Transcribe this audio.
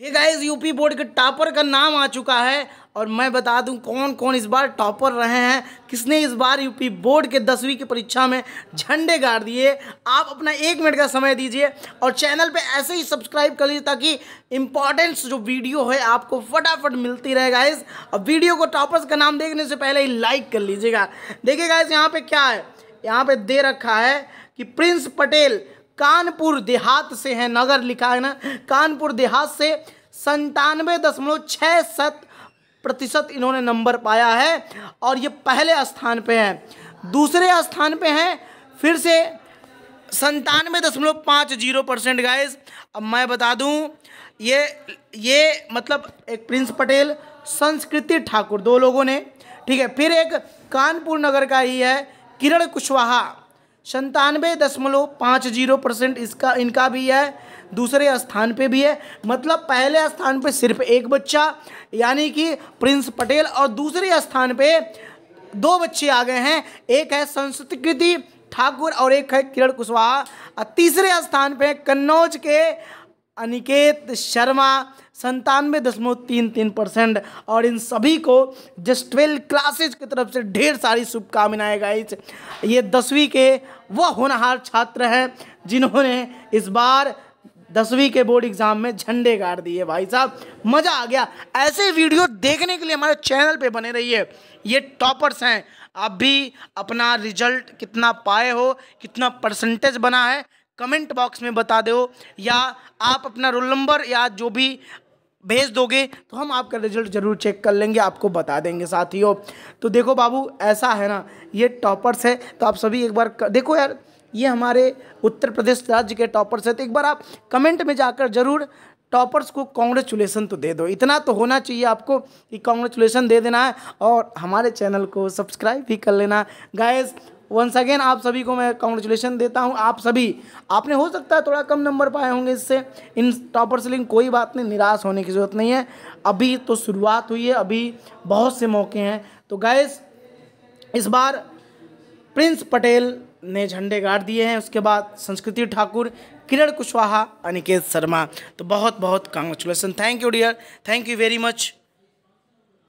ये guys UP board के topper का नाम आ चुका है और मैं बता दूं कौन कौन इस बार टॉपर रहे हैं किसने इस बार यूपी बोर्ड के दसवीं की परीक्षा में झंडे गाड़ दिए आप अपना एक मिनट का समय दीजिए और चैनल पे ऐसे ही सब्सक्राइब कर लीजिए ताकि इम्पॉर्टेंस जो वीडियो है आपको फटाफट मिलती रहे गाइस और वीडियो को टॉपर्स का नाम देखने से पहले ही लाइक कर लीजिएगा देखिए गाइज यहाँ पर क्या है यहाँ पर दे रखा है कि प्रिंस पटेल कानपुर देहात से है नगर लिखा है ना कानपुर देहात से संतानवे दशमलव छः सत प्रतिशत इन्होंने नंबर पाया है और ये पहले स्थान पे हैं दूसरे स्थान पे हैं फिर से संतानवे दशमलव पाँच जीरो परसेंट गाइज अब मैं बता दूं ये ये मतलब एक प्रिंस पटेल संस्कृति ठाकुर दो लोगों ने ठीक है फिर एक कानपुर नगर का ही है किरण कुशवाहा संतानवे दशमलव पाँच जीरो परसेंट इसका इनका भी है दूसरे स्थान पे भी है मतलब पहले स्थान पे सिर्फ एक बच्चा यानी कि प्रिंस पटेल और दूसरे स्थान पे दो बच्चे आ गए हैं एक है संस्कृति ठाकुर और एक है किरण कुशवाहा और तीसरे स्थान पे कन्नौज के अनिकेत शर्मा संतानवे दशमलव तीन तीन परसेंट और इन सभी को जस्ट ट्वेल्व क्लासेज की तरफ से ढेर सारी शुभकामनाएं गाइज ये दसवीं के वह होनहार छात्र हैं जिन्होंने इस बार दसवीं के बोर्ड एग्जाम में झंडे गाड़ दिए भाई साहब मज़ा आ गया ऐसे वीडियो देखने के लिए हमारे चैनल पे बने रहिए ये टॉपर्स हैं आप भी अपना रिजल्ट कितना पाए हो कितना परसेंटेज बना है कमेंट बॉक्स में बता दो या आप अपना रोल नंबर या जो भी भेज दोगे तो हम आपका रिजल्ट ज़रूर चेक कर लेंगे आपको बता देंगे साथियों तो देखो बाबू ऐसा है ना ये टॉपर्स है तो आप सभी एक बार कर, देखो यार ये हमारे उत्तर प्रदेश राज्य के टॉपर्स है तो एक बार आप कमेंट में जाकर ज़रूर टॉपर्स को कॉन्ग्रेचुलेसन तो दे दो इतना तो होना चाहिए आपको कि कॉन्ग्रेचुलेसन दे देना है और हमारे चैनल को सब्सक्राइब भी कर लेना गाइस वंस अगेन आप सभी को मैं कॉन्ग्रेचुलेसन देता हूँ आप सभी आपने हो सकता है थोड़ा कम नंबर पाए होंगे इससे इन टॉपर सेलिंग कोई बात नहीं निराश होने की ज़रूरत नहीं है अभी तो शुरुआत हुई है अभी बहुत से मौके हैं तो गैस इस बार प्रिंस पटेल ने झंडे गाड़ दिए हैं उसके बाद संस्कृति ठाकुर किरण कुशवाहा अनिकेत शर्मा तो बहुत बहुत congratulation thank you dear thank you very much